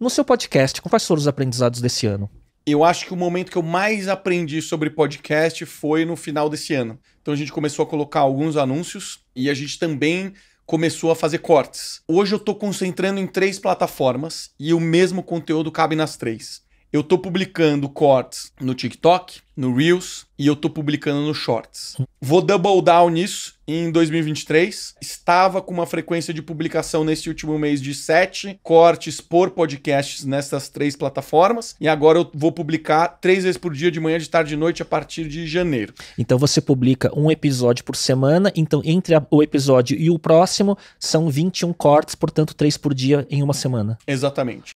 no seu podcast, quais foram os aprendizados desse ano? Eu acho que o momento que eu mais aprendi sobre podcast foi no final desse ano. Então a gente começou a colocar alguns anúncios e a gente também começou a fazer cortes. Hoje eu estou concentrando em três plataformas e o mesmo conteúdo cabe nas três eu tô publicando cortes no TikTok, no Reels e eu tô publicando no Shorts. Vou double down nisso em 2023. Estava com uma frequência de publicação nesse último mês de sete cortes por podcasts nessas três plataformas. E agora eu vou publicar três vezes por dia, de manhã, de tarde e de noite, a partir de janeiro. Então você publica um episódio por semana. Então, entre a, o episódio e o próximo, são 21 cortes, portanto, três por dia em uma semana. Exatamente.